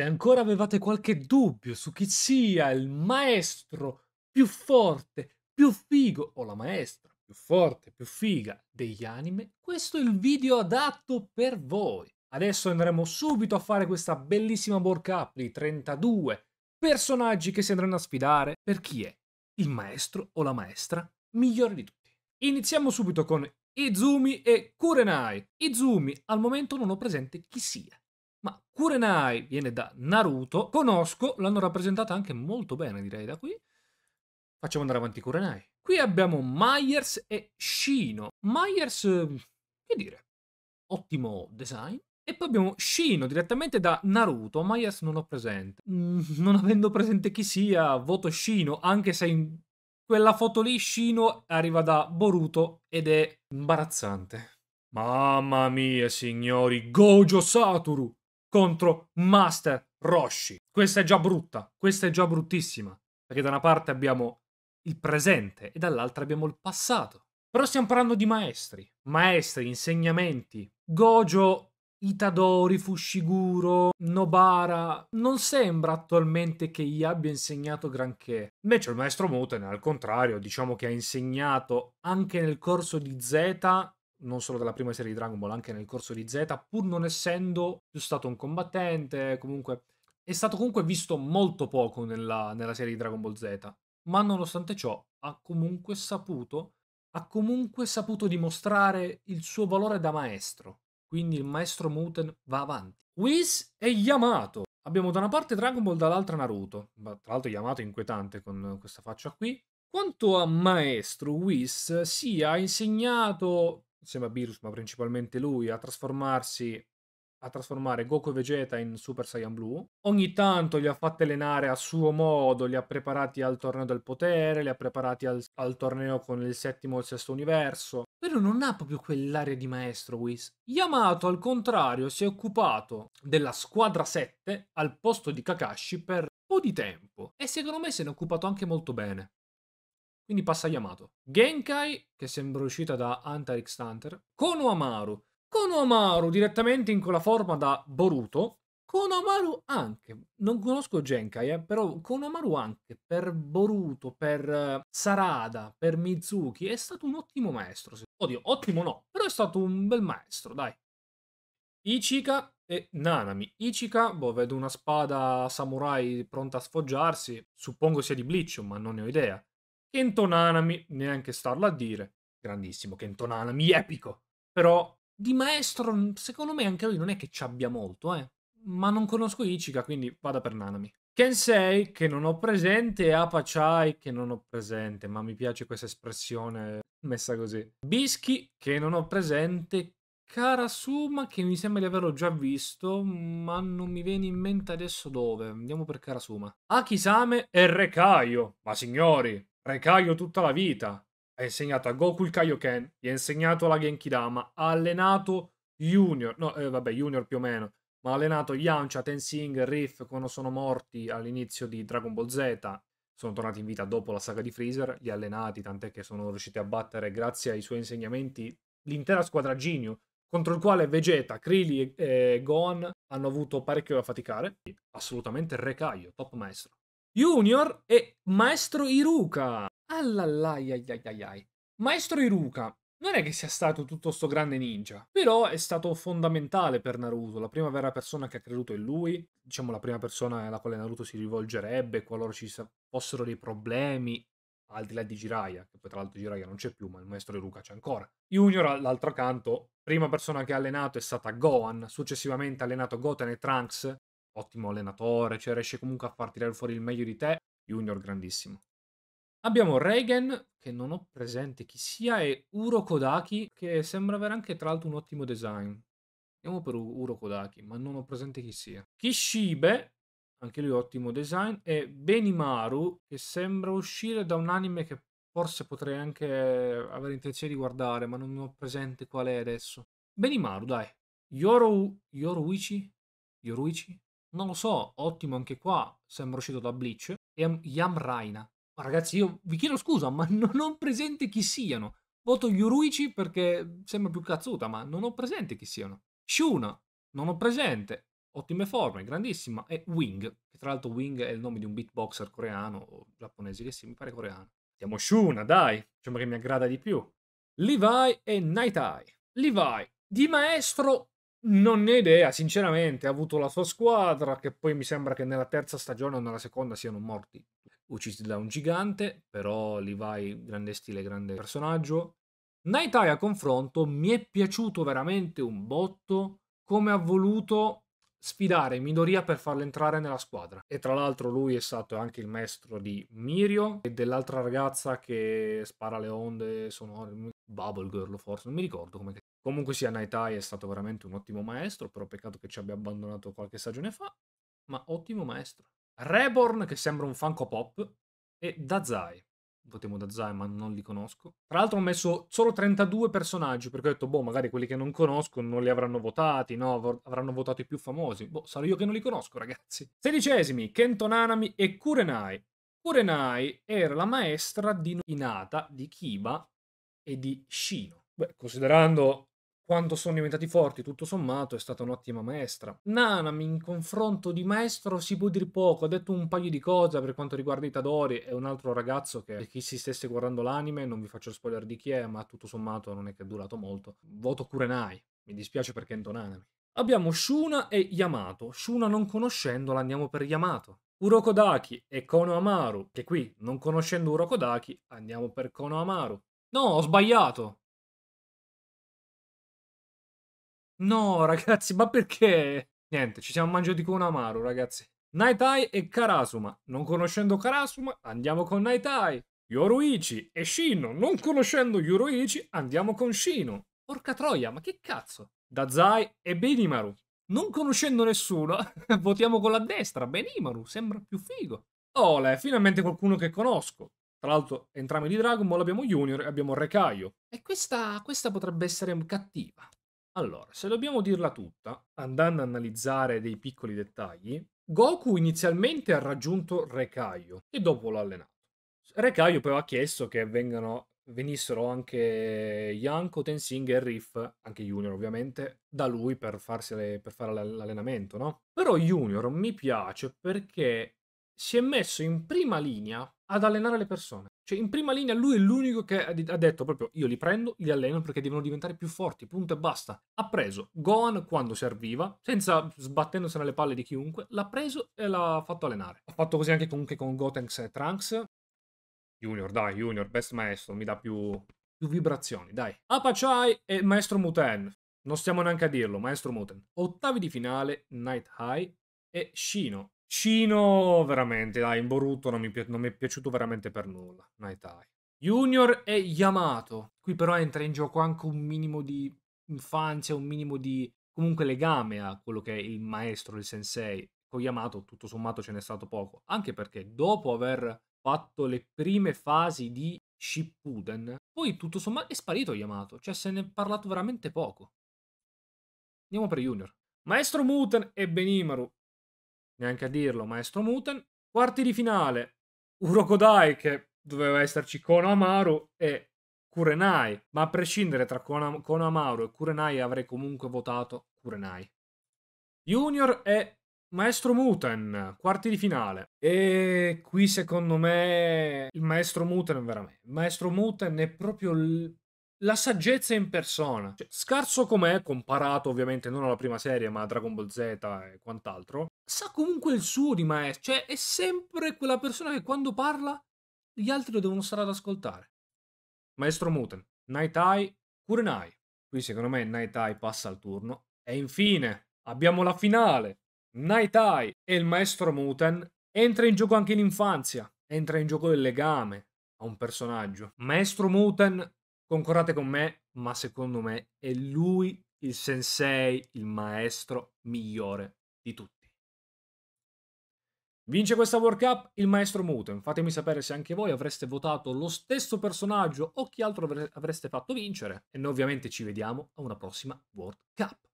Se ancora avevate qualche dubbio su chi sia il maestro più forte, più figo o la maestra più forte, più figa degli anime, questo è il video adatto per voi. Adesso andremo subito a fare questa bellissima work up di 32 personaggi che si andranno a sfidare per chi è il maestro o la maestra migliore di tutti. Iniziamo subito con Izumi e Kurenai. Izumi al momento non ho presente chi sia. Kurenai viene da Naruto, conosco, l'hanno rappresentata anche molto bene direi da qui. Facciamo andare avanti Kurenai. Qui abbiamo Myers e Shino. Myers, mm, che dire, ottimo design. E poi abbiamo Shino direttamente da Naruto, Myers non ho presente. Mm, non avendo presente chi sia, voto Shino, anche se in quella foto lì Shino arriva da Boruto ed è imbarazzante. Mamma mia, signori, Gojo Saturu! contro Master Roshi. Questa è già brutta, questa è già bruttissima, perché da una parte abbiamo il presente e dall'altra abbiamo il passato. Però stiamo parlando di maestri, maestri, insegnamenti. Gojo, Itadori, Fushiguro, Nobara, non sembra attualmente che gli abbia insegnato granché. Invece il maestro Muten, al contrario, diciamo che ha insegnato anche nel corso di Z non solo della prima serie di Dragon Ball, anche nel corso di Z, pur non essendo più stato un combattente, comunque è stato comunque visto molto poco nella, nella serie di Dragon Ball Z, ma nonostante ciò ha comunque saputo, ha comunque saputo dimostrare il suo valore da maestro. Quindi il maestro Muten va avanti. Whis e Yamato. Abbiamo da una parte Dragon Ball, dall'altra Naruto. Ma tra l'altro Yamato è inquietante con questa faccia qui. Quanto a maestro, Whis si è insegnato insieme a Virus, ma principalmente lui, a trasformarsi a trasformare Goku e Vegeta in Super Saiyan Blue. Ogni tanto li ha fatti allenare a suo modo, li ha preparati al torneo del potere, li ha preparati al, al torneo con il settimo e il sesto universo. Però non ha proprio quell'area di maestro, Whis. Yamato, al contrario, si è occupato della squadra 7 al posto di Kakashi per un po' di tempo. E secondo me se ne è occupato anche molto bene. Quindi passa Yamato. Genkai, che sembra uscita da Hunter x Hunter. Konohamaru. Konohamaru direttamente in quella forma da Boruto. Konohamaru anche. Non conosco Genkai, eh, però Konohamaru anche. Per Boruto, per eh, Sarada, per Mizuki. È stato un ottimo maestro. Oddio, ottimo no, però è stato un bel maestro, dai. Ichika e Nanami. Ichika, boh, vedo una spada samurai pronta a sfoggiarsi. Suppongo sia di Bleach, ma non ne ho idea. Kento Nanami, neanche starlo a dire, grandissimo Kento Nanami, epico. Però di maestro, secondo me anche lui non è che ci abbia molto, eh. Ma non conosco Ichika, quindi vada per Nanami. Kensei, che non ho presente, e Apachai, che non ho presente, ma mi piace questa espressione messa così. Bischi, che non ho presente, Karasuma, che mi sembra di averlo già visto, ma non mi viene in mente adesso dove. Andiamo per Karasuma. Akisame e Rekaio. Ma signori, Recaio tutta la vita. Ha insegnato a Goku il Kaioken, gli ha insegnato la Genkidama, ha allenato Junior, no, eh, vabbè, Junior più o meno, ma ha allenato Yamcha, Tensing, Riff quando sono morti all'inizio di Dragon Ball Z, sono tornati in vita dopo la saga di Freezer, li ha allenati, tant'è che sono riusciti a battere, grazie ai suoi insegnamenti, l'intera squadra Ginyu, contro il quale Vegeta, Krillin e eh, Gohan hanno avuto parecchio da faticare. Assolutamente Recaio, top maestro. Junior e Maestro Iruka. Allallaiaiaiai. Maestro Iruka non è che sia stato tutto sto grande ninja, però è stato fondamentale per Naruto, la prima vera persona che ha creduto in lui, diciamo la prima persona alla quale Naruto si rivolgerebbe qualora ci fossero dei problemi al di là di Jiraiya, che poi tra l'altro Jiraiya non c'è più, ma il maestro Iruka c'è ancora. Junior, all'altro canto, prima persona che ha allenato è stata Gohan, successivamente ha allenato Goten e Trunks, ottimo allenatore, cioè riesce comunque a far tirare fuori il meglio di te, junior grandissimo. Abbiamo Reigen, che non ho presente chi sia, e Uro Kodaki, che sembra avere anche tra l'altro un ottimo design. Andiamo per Uro Kodaki, ma non ho presente chi sia. Kishibe, anche lui ottimo design, e Benimaru, che sembra uscire da un anime che forse potrei anche avere intenzione di guardare, ma non ho presente qual è adesso. Benimaru, dai. Yoru... Yoruichi? Yoruichi? Non lo so, ottimo anche qua, sembra uscito da Bleach, e Yam Raina. Ma ragazzi, io vi chiedo scusa, ma non ho presente chi siano. Voto Yuruichi perché sembra più cazzuta, ma non ho presente chi siano. Shuna, non ho presente. Ottime forme, grandissima. E Wing, che tra l'altro Wing è il nome di un beatboxer coreano o giapponese che sì, mi pare coreano. Siamo Shuna, dai, diciamo che mi aggrada di più. Levi e Night Eye. Levi, di maestro non ne ho idea, sinceramente, ha avuto la sua squadra, che poi mi sembra che nella terza stagione o nella seconda siano morti, uccisi da un gigante, però vai, grande stile, grande personaggio. Night Eye a confronto mi è piaciuto veramente un botto, come ha voluto sfidare Midoriya per farlo entrare nella squadra. E tra l'altro lui è stato anche il maestro di Mirio e dell'altra ragazza che spara le onde sonore, Bubble Girl forse, non mi ricordo come Comunque sia, Naitai è stato veramente un ottimo maestro, però peccato che ci abbia abbandonato qualche stagione fa, ma ottimo maestro. Reborn, che sembra un Funko Pop, e Dazai. Votemo da Zai, ma non li conosco. Tra l'altro ho messo solo 32 personaggi, perché ho detto, boh, magari quelli che non conosco non li avranno votati, no? Avranno votato i più famosi. Boh, sarò io che non li conosco, ragazzi. Sedicesimi, Kento Nanami e Kurenai. Kurenai era la maestra di Inata, di Kiba e di Shino. Beh, considerando quando sono diventati forti, tutto sommato, è stata un'ottima maestra. Nanami, in confronto di maestro, si può dire poco. Ha detto un paio di cose per quanto riguarda Itadori. È un altro ragazzo che, per chi si stesse guardando l'anime, non vi faccio spoiler di chi è, ma tutto sommato non è che è durato molto. Voto Kurenai. Mi dispiace perché è Nanami. Abbiamo Shuna e Yamato. Shuna non conoscendola andiamo per Yamato. Urokodaki e Kono Amaru, che qui, non conoscendo Urokodaki, andiamo per Kono Amaru. No, ho sbagliato. No, ragazzi, ma perché? Niente, ci siamo mangiati con amaro, ragazzi. Naitai e Karasuma. Non conoscendo Karasuma, andiamo con Naitai. Yoruichi e Shino. Non conoscendo Yoruichi, andiamo con Shino. Porca troia, ma che cazzo? Dazai e Benimaru. Non conoscendo nessuno, votiamo con la destra. Benimaru, sembra più figo. Ole, finalmente qualcuno che conosco. Tra l'altro, entrambi di Dragon Ball abbiamo Junior e abbiamo Rekaio. E questa, questa potrebbe essere cattiva. Allora, se dobbiamo dirla tutta, andando a analizzare dei piccoli dettagli, Goku inizialmente ha raggiunto Rekaio e dopo l'ha allenato. Rekaio però ha chiesto che vengano, venissero anche Yanko, Tenzing e Riff, anche Junior ovviamente, da lui per, farsele, per fare l'allenamento, no? Però Junior mi piace perché si è messo in prima linea ad allenare le persone. Cioè, in prima linea, lui è l'unico che ha detto proprio: Io li prendo, li alleno perché devono diventare più forti. Punto e basta. Ha preso Gohan quando serviva, senza sbattendosene le palle di chiunque. L'ha preso e l'ha fatto allenare. Ha fatto così anche comunque con Gotenks e Trunks. Junior, dai, Junior, best maestro, mi dà più, più vibrazioni, dai. Apachai e Maestro Muten. Non stiamo neanche a dirlo, Maestro Muten. Ottavi di finale, Night High e Shino Cino, veramente, dai, in Boruto non mi, non mi è piaciuto veramente per nulla. Naitai. Junior e Yamato. Qui però entra in gioco anche un minimo di infanzia, un minimo di comunque legame a quello che è il maestro, il sensei. Con Yamato tutto sommato ce n'è stato poco, anche perché dopo aver fatto le prime fasi di Shippuden, poi tutto sommato è sparito Yamato, cioè se ne è parlato veramente poco. Andiamo per Junior. Maestro Muten e Benimaru neanche a dirlo, maestro Muten. Quarti di finale, Urokodai che doveva esserci con Amaru e Kurenai, ma a prescindere tra con Amaru e Kurenai avrei comunque votato Kurenai. Junior e Maestro Muten, quarti di finale. E qui secondo me il Maestro Muten veramente. Il Maestro Muten è proprio l la saggezza in persona. Cioè, scarso com'è, comparato ovviamente non alla prima serie, ma a Dragon Ball Z e quant'altro, sa comunque il suo di maestro. Cioè, è sempre quella persona che quando parla gli altri lo devono stare ad ascoltare. Maestro Muten, Night Eye, Kurenai. Qui secondo me Night Eye passa al turno. E infine abbiamo la finale. Night Eye e il maestro Muten. Entra in gioco anche l'infanzia. Entra in gioco il legame a un personaggio. Maestro Muten Concordate con me, ma secondo me è lui il sensei, il maestro migliore di tutti. Vince questa World Cup il maestro Muten. Fatemi sapere se anche voi avreste votato lo stesso personaggio o chi altro avreste fatto vincere. E noi ovviamente ci vediamo a una prossima World Cup.